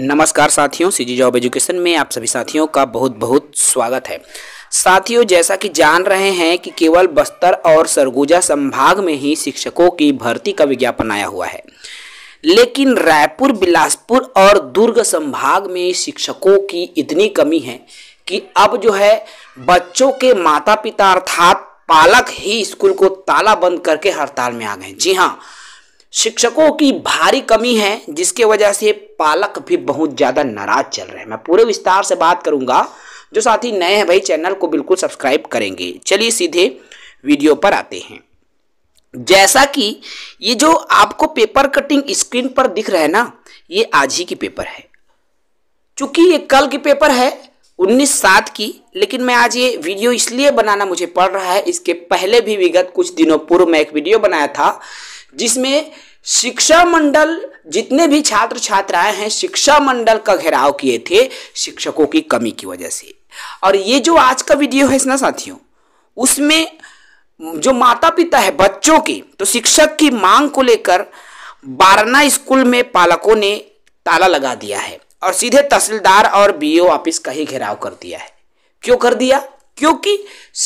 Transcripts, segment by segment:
नमस्कार साथियों CG job education में आप सभी साथियों का बहुत बहुत स्वागत है साथियों जैसा कि जान रहे हैं कि केवल बस्तर और सरगुजा संभाग में ही शिक्षकों की भर्ती का विज्ञापन आया हुआ है लेकिन रायपुर बिलासपुर और दुर्ग संभाग में शिक्षकों की इतनी कमी है कि अब जो है बच्चों के माता पिता अर्थात पालक ही स्कूल को ताला बंद करके हड़ताल में आ गए जी हाँ शिक्षकों की भारी कमी है जिसके वजह से पालक भी बहुत ज़्यादा नाराज चल रहे हैं मैं पूरे विस्तार से बात करूंगा जो साथी नए हैं भाई चैनल को बिल्कुल सब्सक्राइब करेंगे चलिए सीधे वीडियो पर आते हैं जैसा कि ये जो आपको पेपर कटिंग स्क्रीन पर दिख रहा है ना ये आज ही की पेपर है चूंकि ये कल की पेपर है उन्नीस सात की लेकिन मैं आज ये वीडियो इसलिए बनाना मुझे पड़ रहा है इसके पहले भी विगत कुछ दिनों पूर्व मैं एक वीडियो बनाया था जिसमें शिक्षा मंडल जितने भी छात्र छात्राएं हैं शिक्षा मंडल का घेराव किए थे शिक्षकों की कमी की वजह से और ये जो आज का वीडियो है ना साथियों उसमें जो माता पिता है बच्चों के तो शिक्षक की मांग को लेकर बारना स्कूल में पालकों ने ताला लगा दिया है और सीधे तहसीलदार और बीओ ऑफिस का ही घेराव कर दिया है क्यों कर दिया क्योंकि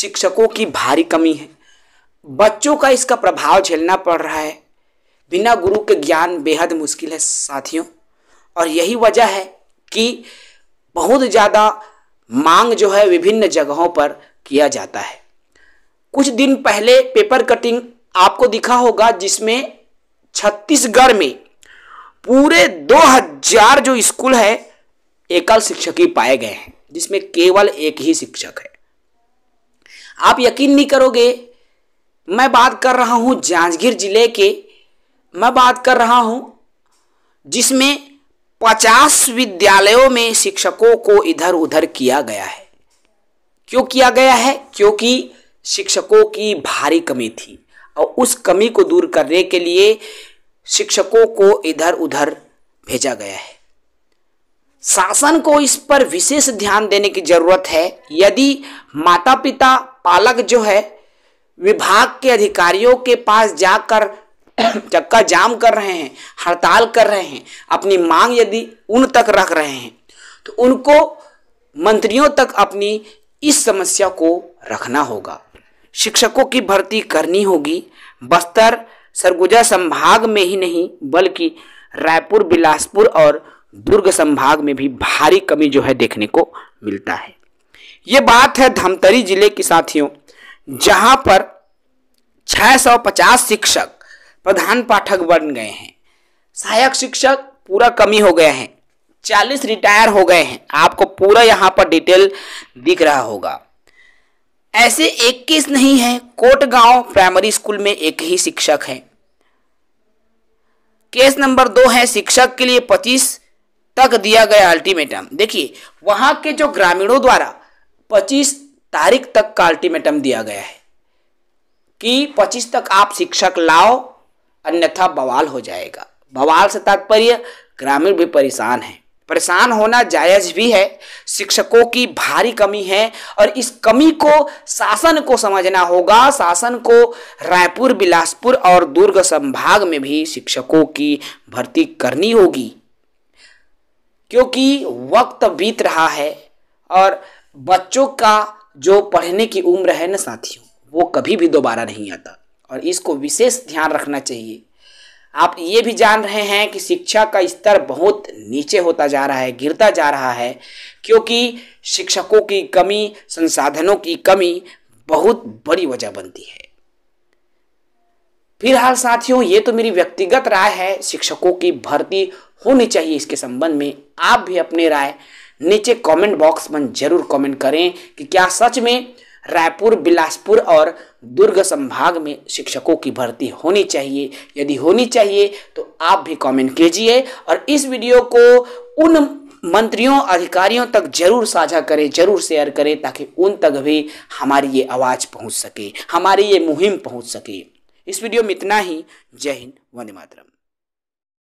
शिक्षकों की भारी कमी है बच्चों का इसका प्रभाव झेलना पड़ रहा है बिना गुरु के ज्ञान बेहद मुश्किल है साथियों और यही वजह है कि बहुत ज़्यादा मांग जो है विभिन्न जगहों पर किया जाता है कुछ दिन पहले पेपर कटिंग आपको दिखा होगा जिसमें छत्तीसगढ़ में पूरे 2000 जो स्कूल है एकल शिक्षक ही पाए गए हैं जिसमें केवल एक ही शिक्षक है आप यकीन नहीं करोगे मैं बात कर रहा हूं जांजगीर जिले के मैं बात कर रहा हूँ जिसमें पचास विद्यालयों में शिक्षकों को इधर उधर किया गया है क्यों किया गया है क्योंकि शिक्षकों की भारी कमी थी और उस कमी को दूर करने के लिए शिक्षकों को इधर उधर भेजा गया है शासन को इस पर विशेष ध्यान देने की जरूरत है यदि माता पिता पालक जो है विभाग के अधिकारियों के पास जाकर चक्का जाम कर रहे हैं हड़ताल कर रहे हैं अपनी मांग यदि उन तक रख रहे हैं तो उनको मंत्रियों तक अपनी इस समस्या को रखना होगा शिक्षकों की भर्ती करनी होगी बस्तर सरगुजा संभाग में ही नहीं बल्कि रायपुर बिलासपुर और दुर्ग संभाग में भी भारी कमी जो है देखने को मिलता है ये बात है धमतरी जिले के साथियों जहां पर 650 शिक्षक प्रधान पाठक बन गए हैं सहायक शिक्षक पूरा कमी हो गए हैं चालीस रिटायर हो गए हैं आपको पूरा यहाँ पर डिटेल दिख रहा होगा ऐसे केस नहीं है कोटगांव प्राइमरी स्कूल में एक ही शिक्षक है केस नंबर दो है शिक्षक के लिए पच्चीस तक दिया गया अल्टीमेटम देखिए वहां के जो ग्रामीणों द्वारा पच्चीस तारीख तक का अल्टीमेटम दिया गया है कि पच्चीस तक आप शिक्षक लाओ अन्यथा बवाल हो जाएगा बवाल से तात्पर्य ग्रामीण भी परेशान है परेशान होना जायज भी है शिक्षकों की भारी कमी है और इस कमी को शासन को समझना होगा शासन को रायपुर बिलासपुर और दुर्ग संभाग में भी शिक्षकों की भर्ती करनी होगी क्योंकि वक्त बीत रहा है और बच्चों का जो पढ़ने की उम्र है ना साथियों वो कभी भी दोबारा नहीं आता और इसको विशेष ध्यान रखना चाहिए आप ये भी जान रहे हैं कि शिक्षा का स्तर बहुत नीचे होता जा रहा है गिरता जा रहा है क्योंकि शिक्षकों की कमी संसाधनों की कमी बहुत बड़ी वजह बनती है फिलहाल साथियों ये तो मेरी व्यक्तिगत राय है शिक्षकों की भर्ती होनी चाहिए इसके संबंध में आप भी अपने राय नीचे कमेंट बॉक्स में जरूर कमेंट करें कि क्या सच में रायपुर बिलासपुर और दुर्ग संभाग में शिक्षकों की भर्ती होनी चाहिए यदि होनी चाहिए तो आप भी कमेंट कीजिए और इस वीडियो को उन मंत्रियों अधिकारियों तक जरूर साझा करें जरूर शेयर करें ताकि उन तक भी हमारी ये आवाज़ पहुंच सके हमारी ये मुहिम पहुंच सके इस वीडियो में इतना ही जय हिंद वंदे मातरम